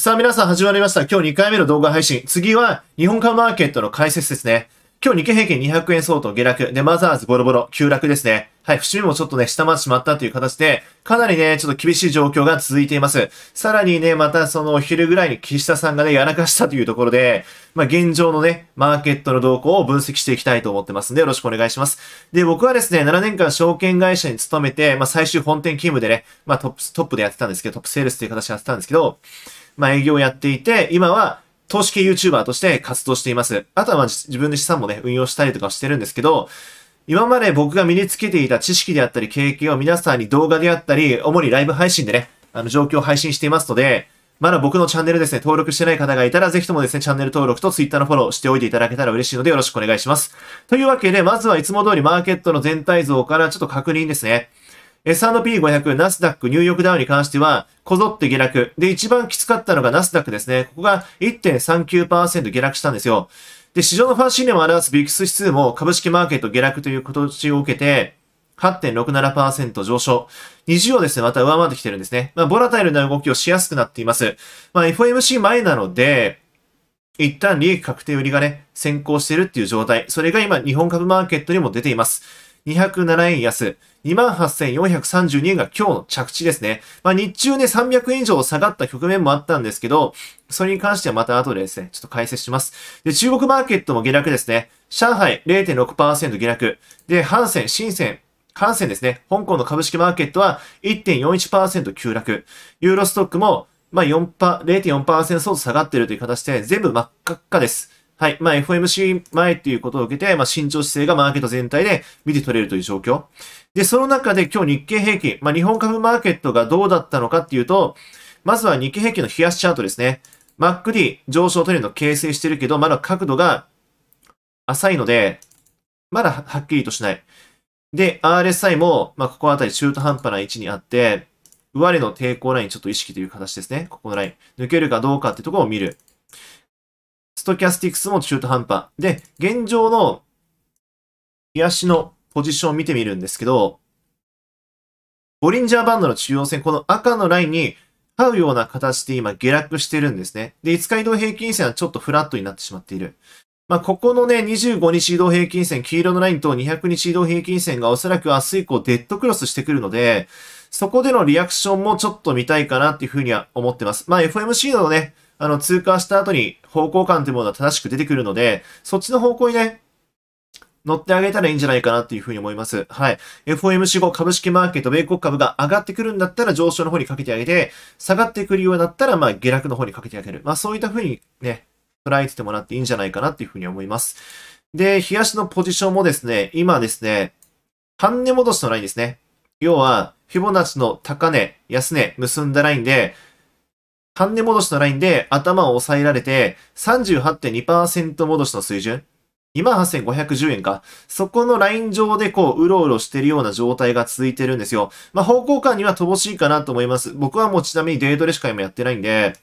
さあ皆さん始まりました。今日2回目の動画配信。次は日本株マーケットの解説ですね。今日日経平均200円相当下落。で、マザーズボロボロ、急落ですね。はい、節目もちょっとね、下回ってしまったという形で、かなりね、ちょっと厳しい状況が続いています。さらにね、またそのお昼ぐらいに岸田さんがね、やらかしたというところで、まあ現状のね、マーケットの動向を分析していきたいと思ってますんで、よろしくお願いします。で、僕はですね、7年間証券会社に勤めて、まあ最終本店勤務でね、まあトップ、トップでやってたんですけど、トップセールスという形でやってたんですけど、まあ、営業をやっていて、今は投資系 YouTuber として活動しています。あとはまあ自分で資産もね、運用したりとかしてるんですけど、今まで僕が身につけていた知識であったり経験を皆さんに動画であったり、主にライブ配信でね、あの状況を配信していますので、まだ僕のチャンネルですね、登録してない方がいたら、ぜひともですね、チャンネル登録と Twitter のフォローしておいていただけたら嬉しいのでよろしくお願いします。というわけで、まずはいつも通りマーケットの全体像からちょっと確認ですね。S&P500、ナスダック、ニューヨークダウンに関しては、こぞって下落。で、一番きつかったのがナスダックですね。ここが1.39%下落したんですよ。で、市場のファン信ネを表すビックス指数も株式マーケット下落という形を受けて、8.67%上昇。20をですね、また上回ってきてるんですね。まあ、ボラタイルな動きをしやすくなっています。まあ、FOMC 前なので、一旦利益確定売りがね、先行してるっていう状態。それが今、日本株マーケットにも出ています。207円安、28,432円が今日の着地ですね。まあ日中ね300円以上下がった局面もあったんですけど、それに関してはまた後でですね、ちょっと解説します。で、中国マーケットも下落ですね。上海0.6%下落。で、ン、シ深セン、センですね、香港の株式マーケットは1.41%急落。ユーロストックも、まあ4%、0.4%相当下がってるという形で、全部真っ赤っかです。はい。まあ、FOMC 前っていうことを受けて、まあ、慎重姿勢がマーケット全体で見て取れるという状況。で、その中で今日日経平均、まあ、日本株マーケットがどうだったのかっていうと、まずは日経平均の冷やしチャートですね。MacD 上昇トレンド形成してるけど、まだ角度が浅いので、まだはっきりとしない。で、RSI も、まあ、ここあたり中途半端な位置にあって、上値の抵抗ラインちょっと意識という形ですね。ここのライン。抜けるかどうかってところを見る。ストキャスティクスも中途半端。で、現状の東のポジションを見てみるんですけど、ボリンジャーバンドの中央線、この赤のラインに合うような形で今下落してるんですね。で、5日移動平均線はちょっとフラットになってしまっている。まあ、ここのね、25日移動平均線、黄色のラインと200日移動平均線がおそらく明日以降デッドクロスしてくるので、そこでのリアクションもちょっと見たいかなっていうふうには思ってます。まあ、FMC のね、あの、通過した後に方向感というものが正しく出てくるので、そっちの方向にね、乗ってあげたらいいんじゃないかなっていうふうに思います。はい。FOMC 後株式マーケット、米国株が上がってくるんだったら上昇の方にかけてあげて、下がってくるようだったら、まあ下落の方にかけてあげる。まあそういったふうにね、捉えててもらっていいんじゃないかなっていうふうに思います。で、冷やしのポジションもですね、今ですね、半値戻しのラインですね。要は、フィボナッチの高値、安値、結んだラインで、半値戻しのラインで頭を抑えられて、38.2%戻しの水準。28,510円か。そこのライン上でこう、うろうろしてるような状態が続いてるんですよ。まあ、方向感には乏しいかなと思います。僕はもうちなみにデートレしか今やってないんで、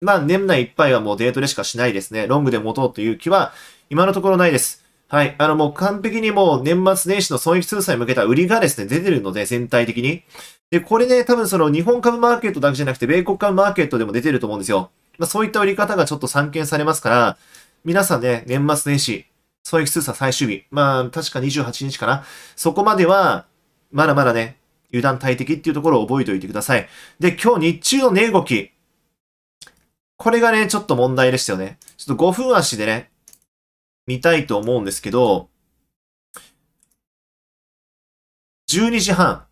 まあ、年内いっぱいはもうデートレしかしないですね。ロングで持とうという気は、今のところないです。はい。あの、もう完璧にもう年末年始の損益通算に向けた売りがですね、出てるので、全体的に。で、これね、多分その日本株マーケットだけじゃなくて、米国株マーケットでも出てると思うんですよ。まあ、そういった売り方がちょっと散見されますから、皆さんね、年末年始、損益通算最終日。まあ、確か28日かな。そこまでは、まだまだね、油断大敵っていうところを覚えておいてください。で、今日日中の値動き。これがね、ちょっと問題でしたよね。ちょっと5分足でね、見たいと思うんですけど、12時半、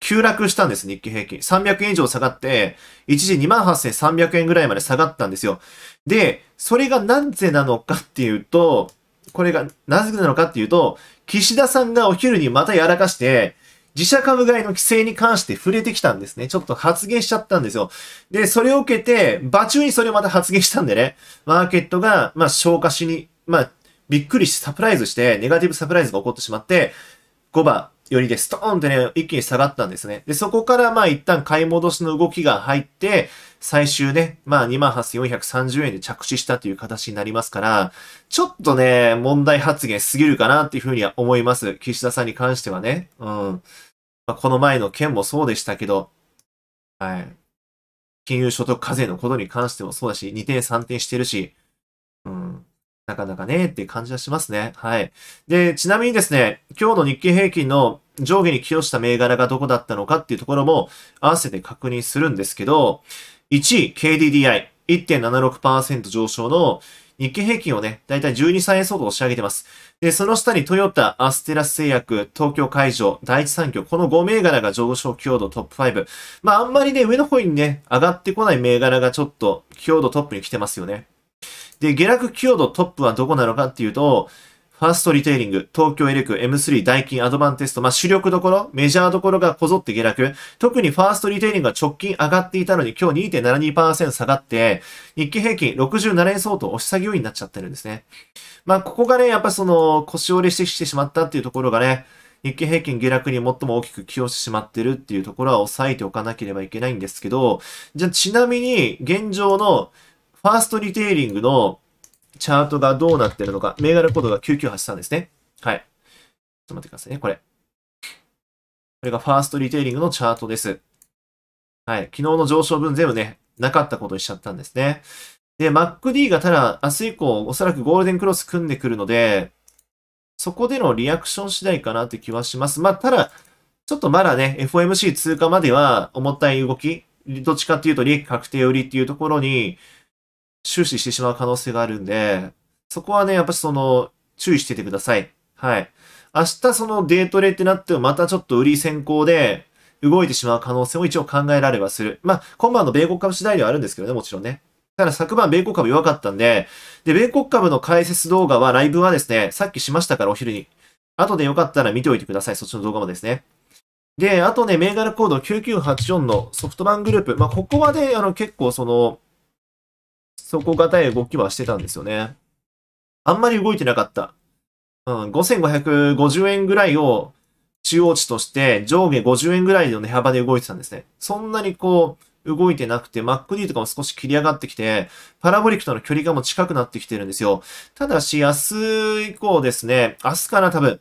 急落したんです、日経平均。300円以上下がって、一時28,300円ぐらいまで下がったんですよ。で、それがなぜなのかっていうと、これがなぜなのかっていうと、岸田さんがお昼にまたやらかして、自社株買いの規制に関して触れてきたんですね。ちょっと発言しちゃったんですよ。で、それを受けて、場中にそれをまた発言したんでね、マーケットが、まあ、消化しに、まあ、びっくりしてサプライズして、ネガティブサプライズが起こってしまって、5番よりでストーンってね、一気に下がったんですね。で、そこからまあ一旦買い戻しの動きが入って、最終ね、まあ28,430円で着地したという形になりますから、ちょっとね、問題発言すぎるかなっていうふうには思います。岸田さんに関してはね。うん。まあ、この前の件もそうでしたけど、はい。金融所得課税のことに関してもそうだし、2点3点してるし、なかなかね、っていう感じはしますね。はい。で、ちなみにですね、今日の日経平均の上下に寄与した銘柄がどこだったのかっていうところも合わせて確認するんですけど、1位 KDDI、1.76%上昇の日経平均をね、だいたい12、3円相当押し上げてます。で、その下にトヨタ、アステラス製薬、東京海上、第一産業、この5銘柄が上昇強度トップ5。まあ、あんまりね、上の方にね、上がってこない銘柄がちょっと強度トップに来てますよね。で、下落寄与度トップはどこなのかっていうと、ファーストリテイリング、東京エレク、M3、ダイキン、アドバンテスト、まあ、主力どころ、メジャーどころがこぞって下落。特にファーストリテイリングが直近上がっていたのに今日2.72%下がって、日経平均67円相当押し下げようになっちゃってるんですね。まあ、ここがね、やっぱその腰折れしてきてしまったっていうところがね、日経平均下落に最も大きく寄与してしまってるっていうところは抑えておかなければいけないんですけど、じゃあちなみに現状のファーストリテイリングのチャートがどうなってるのか、銘柄コードが9983ですね。はい。ちょっと待ってくださいね、これ。これがファーストリテイリングのチャートです。はい。昨日の上昇分全部ね、なかったことにしちゃったんですね。で、MacD がただ明日以降、おそらくゴールデンクロス組んでくるので、そこでのリアクション次第かなって気はします。まあ、ただ、ちょっとまだね、FOMC 通過までは重たい動き、どっちかっていうと利益確定売りっていうところに、終始してしまう可能性があるんで、そこはね、やっぱその、注意しててください。はい。明日そのデートレってなってもまたちょっと売り先行で動いてしまう可能性も一応考えらればする。まあ、今晩の米国株次第ではあるんですけどね、もちろんね。ただ昨晩米国株弱かったんで、で、米国株の解説動画は、ライブはですね、さっきしましたからお昼に。後でよかったら見ておいてください。そっちの動画もですね。で、あとね、銘柄コード9984のソフトバンクグループ。まあ、ここはね、あの、結構その、底堅い動きはしてたんですよね。あんまり動いてなかった。うん、5550円ぐらいを中央値として上下50円ぐらいの値幅で動いてたんですね。そんなにこう、動いてなくて、MacD とかも少し切り上がってきて、パラボリックとの距離感も近くなってきてるんですよ。ただし、明日以降ですね、明日から多分、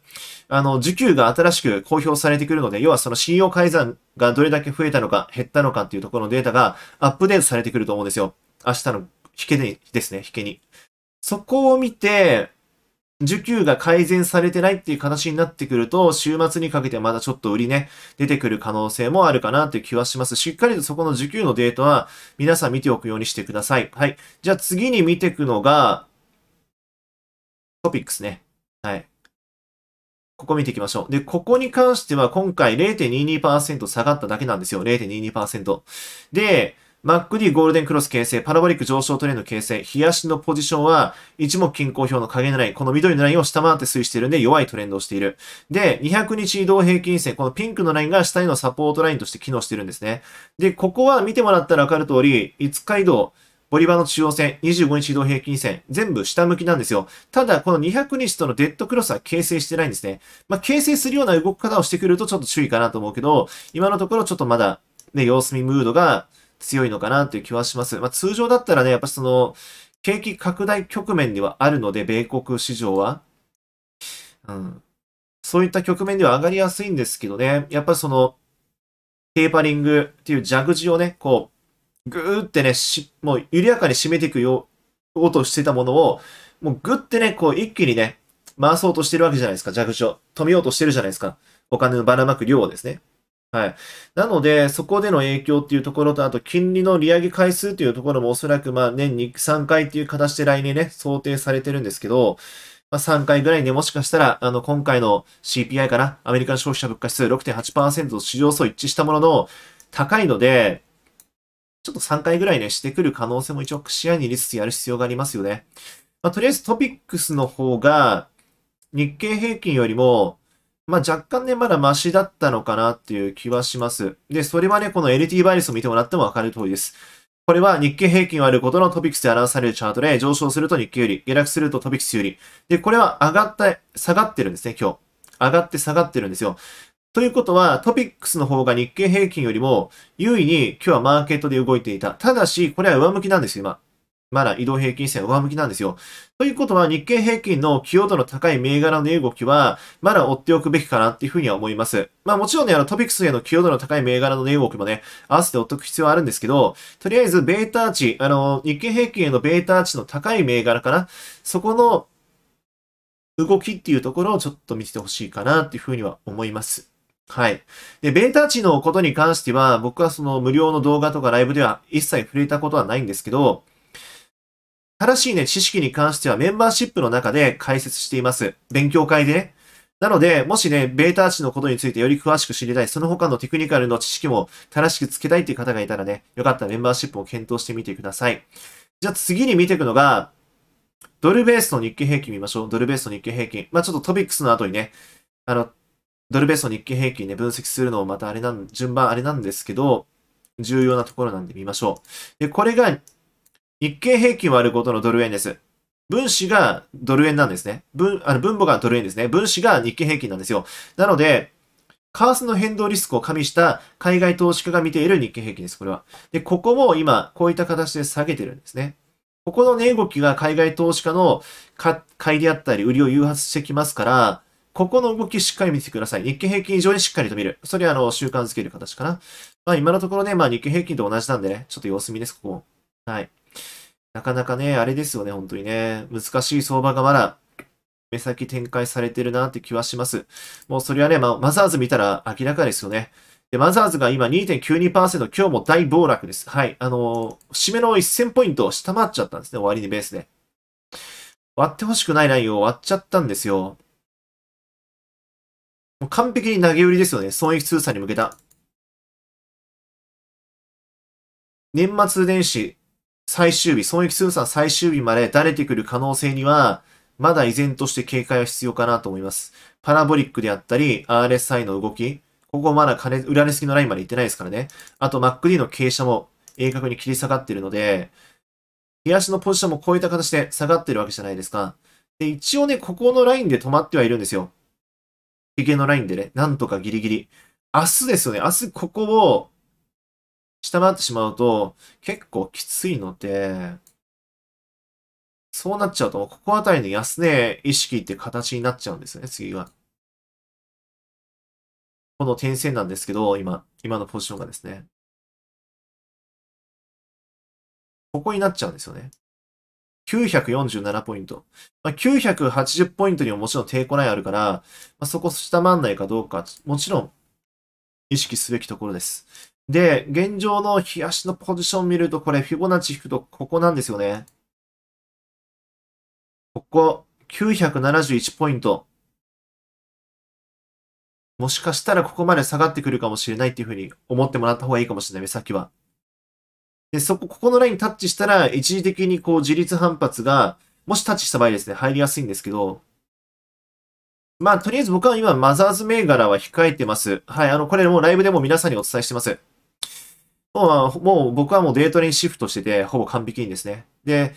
あの、受給が新しく公表されてくるので、要はその信用改ざんがどれだけ増えたのか、減ったのかっていうところのデータがアップデートされてくると思うんですよ。明日の引けに、ですね、引けに。そこを見て、受給が改善されてないっていう形になってくると、週末にかけてまだちょっと売りね、出てくる可能性もあるかなという気はします。しっかりとそこの受給のデータは皆さん見ておくようにしてください。はい。じゃあ次に見ていくのが、トピックスね。はい。ここ見ていきましょう。で、ここに関しては今回0.22%下がっただけなんですよ。0.22%。で、MacD ゴールデンクロス形成、パラボリック上昇トレンド形成、冷やしのポジションは一目均衡表の陰のライン、この緑のラインを下回って推移しているんで弱いトレンドをしている。で、200日移動平均線、このピンクのラインが下へのサポートラインとして機能しているんですね。で、ここは見てもらったらわかる通り、5日移動、ボリバーの中央線、25日移動平均線、全部下向きなんですよ。ただ、この200日とのデッドクロスは形成してないんですね。まあ、形成するような動き方をしてくるとちょっと注意かなと思うけど、今のところちょっとまだ、ね、様子見ムードが強いのかなという気はします。まあ、通常だったらね、やっぱその、景気拡大局面ではあるので、米国市場は。うん。そういった局面では上がりやすいんですけどね、やっぱりその、テーパリングっていう蛇口をね、こう、ぐーってね、もう緩やかに締めていくようとしてたものを、もうぐってね、こう一気にね、回そうとしてるわけじゃないですか、蛇口を。止めようとしてるじゃないですか。お金のばらまく量をですね。はい。なので、そこでの影響っていうところと、あと金利の利上げ回数というところもおそらくまあ年に3回っていう形で来年ね、想定されてるんですけど、まあ、3回ぐらいね、もしかしたら、あの、今回の CPI かな、アメリカの消費者物価指数6.8%と市場層一致したものの、高いので、ちょっと3回ぐらいね、してくる可能性も一応視野に入りつつやる必要がありますよね。まあ、とりあえずトピックスの方が、日経平均よりも、まあ、若干ね、まだマシだったのかなっていう気はします。で、それはね、この LT バイリスを見てもらってもわかる通りです。これは日経平均割ることのトピックスで表されるチャートで上昇すると日経より、下落するとトピックスより。で、これは上がった、下がってるんですね、今日。上がって下がってるんですよ。ということは、トピックスの方が日経平均よりも優位に今日はマーケットで動いていた。ただし、これは上向きなんですよ、今。まだ移動平均線上向きなんですよ。ということは、日経平均の寄与度の高い銘柄の値動きは、まだ追っておくべきかなっていうふうには思います。まあもちろんね、あのトピックスへの寄与度の高い銘柄の値動きもね、合わせて追っておく必要はあるんですけど、とりあえず、ベータ値、あの、日経平均へのベータ値の高い銘柄かな。そこの動きっていうところをちょっと見せてほしいかなっていうふうには思います。はい。で、ベータ値のことに関しては、僕はその無料の動画とかライブでは一切触れたことはないんですけど、正しいね、知識に関してはメンバーシップの中で解説しています。勉強会でね。なので、もしね、ベータ値のことについてより詳しく知りたい、その他のテクニカルの知識も正しくつけたいっていう方がいたらね、よかったらメンバーシップを検討してみてください。じゃあ次に見ていくのが、ドルベースの日経平均見ましょう。ドルベースの日経平均。まあちょっとトピックスの後にね、あの、ドルベースの日経平均ね、分析するのもまたあれなん、順番あれなんですけど、重要なところなんで見ましょう。で、これが日経平均割ることのドル円です。分子がドル円なんですね。分、あの分母がドル円ですね。分子が日経平均なんですよ。なので、為替の変動リスクを加味した海外投資家が見ている日経平均です、これは。で、ここも今、こういった形で下げてるんですね。ここの値、動きが海外投資家の買いであったり、売りを誘発してきますから、ここの動きしっかり見てください。日経平均以上にしっかりと見る。それはあの習慣づける形かな。まあ今のところね、まあ日経平均と同じなんでね、ちょっと様子見です、ここはい。なかなかね、あれですよね、本当にね。難しい相場がまだ、目先展開されてるなって気はします。もうそれはね、まあ、マザーズ見たら明らかですよね。で、マザーズが今2.92%、今日も大暴落です。はい。あのー、締めの1000ポイントを下回っちゃったんですね、終わりにベースで。割ってほしくないラインを割っちゃったんですよ。もう完璧に投げ売りですよね、損益通算に向けた。年末年始、最終日、損益通算最終日までだれてくる可能性には、まだ依然として警戒は必要かなと思います。パラボリックであったり、RSI の動き、ここまだ金、売られすぎのラインまで行ってないですからね。あと、MacD の傾斜も鋭角に切り下がってるので、冷やしのポジションもこういった形で下がってるわけじゃないですか。で、一応ね、ここのラインで止まってはいるんですよ。ヒゲのラインでね、なんとかギリギリ。明日ですよね。明日ここを下回ってしまうと、結構きついので、そうなっちゃうと、ここあたりの安値意識って形になっちゃうんですよね、次が。この点線なんですけど、今、今のポジションがですね。ここになっちゃうんですよね。947ポイント。まあ、980ポイントにももちろん抵抗ラインあるから、まあ、そこ下回んないかどうか、もちろん意識すべきところです。で、現状の日足のポジションを見ると、これ、フィボナッチ引くと、ここなんですよね。ここ、971ポイント。もしかしたらここまで下がってくるかもしれないっていうふうに思ってもらった方がいいかもしれない、目先は。で、そこ、ここのラインタッチしたら、一時的にこう自立反発が、もしタッチした場合ですね、入りやすいんですけど、まあ、とりあえず僕は今、マザーズ銘柄は控えてます。はい、あの、これもライブでも皆さんにお伝えしてます。もう僕はもうデートレにシフトしてて、ほぼ完璧にですね。で、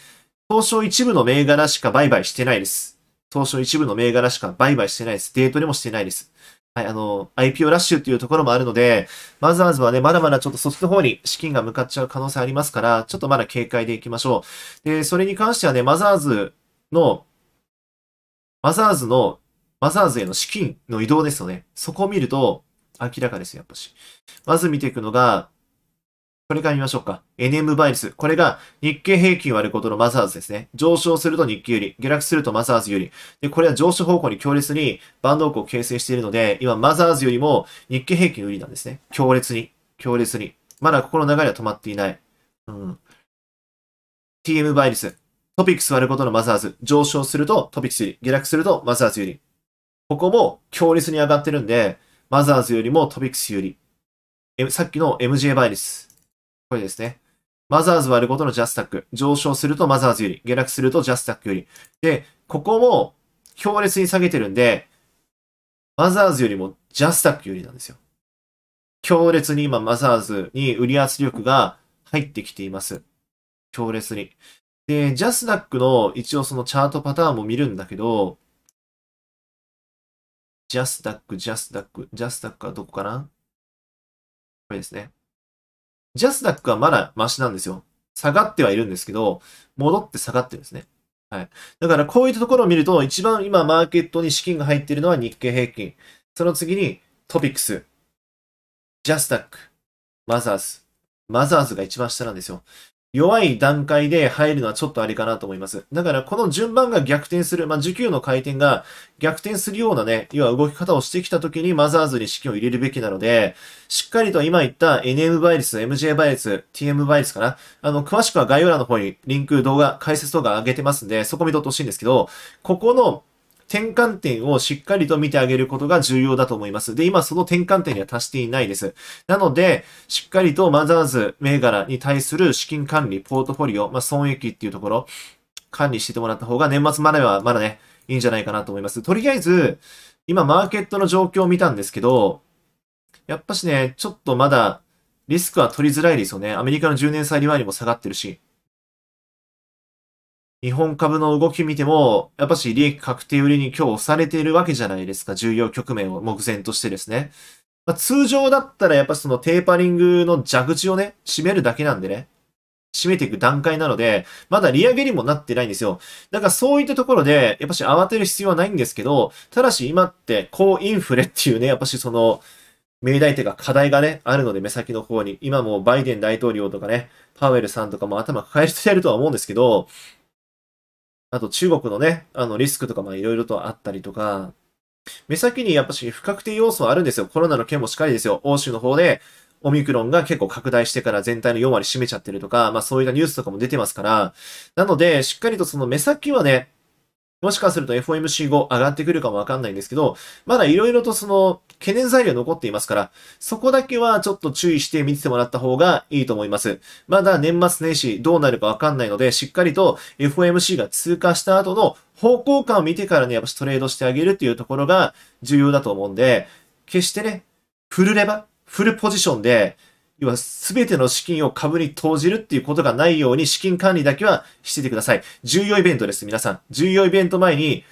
東証一部の銘柄しか売買してないです。東証一部の銘柄しか売買してないです。デートにもしてないです。はい、あの、IPO ラッシュっていうところもあるので、まずまずはね、まだまだちょっとそっちの方に資金が向かっちゃう可能性ありますから、ちょっとまだ警戒でいきましょう。で、それに関してはね、マザーズの、マザーズの、マザーズへの資金の移動ですよね。そこを見ると、明らかですよ、やっぱし。まず見ていくのが、これから見ましょうか。NM バイルス。これが日経平均割ることのマザーズですね。上昇すると日経より、下落するとマザーズより。で、これは上昇方向に強烈にバンドークを形成しているので、今マザーズよりも日経平均売りなんですね。強烈に。強烈に。まだここの流れは止まっていない。うん。TM バイルス。トピックス割ることのマザーズ。上昇するとトピックスより、下落するとマザーズより。ここも強烈に上がってるんで、マザーズよりもトピックスり。利。さっきの MJ バイルス。これですね。マザーズ割ることのジャスタック。上昇するとマザーズより、下落するとジャスタックより。で、ここも強烈に下げてるんで、マザーズよりもジャスタックよりなんですよ。強烈に今マザーズに売り圧力が入ってきています。強烈に。で、ジャスダックの一応そのチャートパターンも見るんだけど、ジャスダック、ジャスダック、ジャスダックはどこかなこれですね。ジャスダックはまだマシなんですよ。下がってはいるんですけど、戻って下がってるんですね。はい。だからこういったところを見ると、一番今マーケットに資金が入っているのは日経平均。その次にトピックス、ジャスダック、マザーズ。マザーズが一番下なんですよ。弱い段階で入るのはちょっとあれかなと思います。だからこの順番が逆転する、まあ、受給の回転が逆転するようなね、要は動き方をしてきた時にマザーズに資金を入れるべきなので、しっかりと今言った NM 倍率、MJ 倍率、TM 倍率かな。あの、詳しくは概要欄の方にリンク動画、解説動画上げてますんで、そこ見とってほしいんですけど、ここの転換点をしっかりと見てあげることが重要だと思います。で、今その転換点には達していないです。なので、しっかりとマザーズ銘柄に対する資金管理、ポートフォリオ、まあ、損益っていうところ、管理しててもらった方が年末まではまだね、いいんじゃないかなと思います。とりあえず、今マーケットの状況を見たんですけど、やっぱしね、ちょっとまだリスクは取りづらいですよね。アメリカの10年債利回りも下がってるし。日本株の動き見ても、やっぱし利益確定売りに今日押されているわけじゃないですか。重要局面を目前としてですね。まあ、通常だったらやっぱそのテーパリングの蛇口をね、締めるだけなんでね。締めていく段階なので、まだ利上げにもなってないんですよ。だからそういったところで、やっぱし慌てる必要はないんですけど、ただし今って高インフレっていうね、やっぱしその、命題というか課題がね、あるので、目先の方に。今もバイデン大統領とかね、パウエルさんとかも頭抱えてやるとは思うんですけど、あと中国のね、あのリスクとかまあいろいろとあったりとか、目先にやっぱし不確定要素はあるんですよ。コロナの件もしっかりですよ。欧州の方でオミクロンが結構拡大してから全体の4割占めちゃってるとか、まあそういったニュースとかも出てますから、なのでしっかりとその目先はね、もしかすると FOMC 後上がってくるかもわかんないんですけど、まだ色々とその懸念材料残っていますから、そこだけはちょっと注意して見ててもらった方がいいと思います。まだ年末年始どうなるかわかんないので、しっかりと FOMC が通過した後の方向感を見てからね、やっぱトレードしてあげるっていうところが重要だと思うんで、決してね、フルレバ、フルポジションで、要は全ての資金を株に投じるっていうことがないように資金管理だけはしててください。重要イベントです、皆さん。重要イベント前に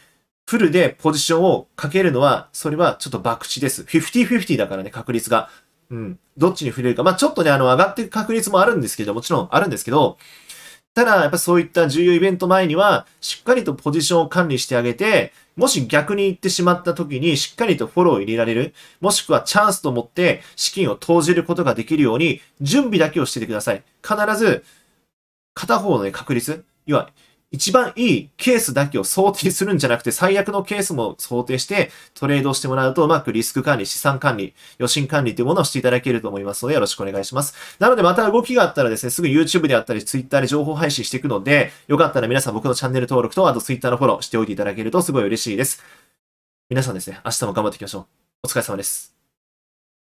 フルでポジションをかけるのは、それはちょっと博打です。50-50だからね、確率が。うん。どっちに触れるか。まあ、ちょっとね、あの、上がっていく確率もあるんですけど、もちろんあるんですけど、ただ、やっぱそういった重要イベント前には、しっかりとポジションを管理してあげて、もし逆に行ってしまった時に、しっかりとフォローを入れられる、もしくはチャンスと思って資金を投じることができるように、準備だけをしててください。必ず、片方の、ね、確率、要は、一番いいケースだけを想定するんじゃなくて、最悪のケースも想定してトレードしてもらうと、うまくリスク管理、資産管理、予診管理というものをしていただけると思いますので、よろしくお願いします。なので、また動きがあったらですね、すぐ YouTube であったり、Twitter で情報配信していくので、よかったら皆さん僕のチャンネル登録と、あと Twitter のフォローしておいていただけるとすごい嬉しいです。皆さんですね、明日も頑張っていきましょう。お疲れ様です。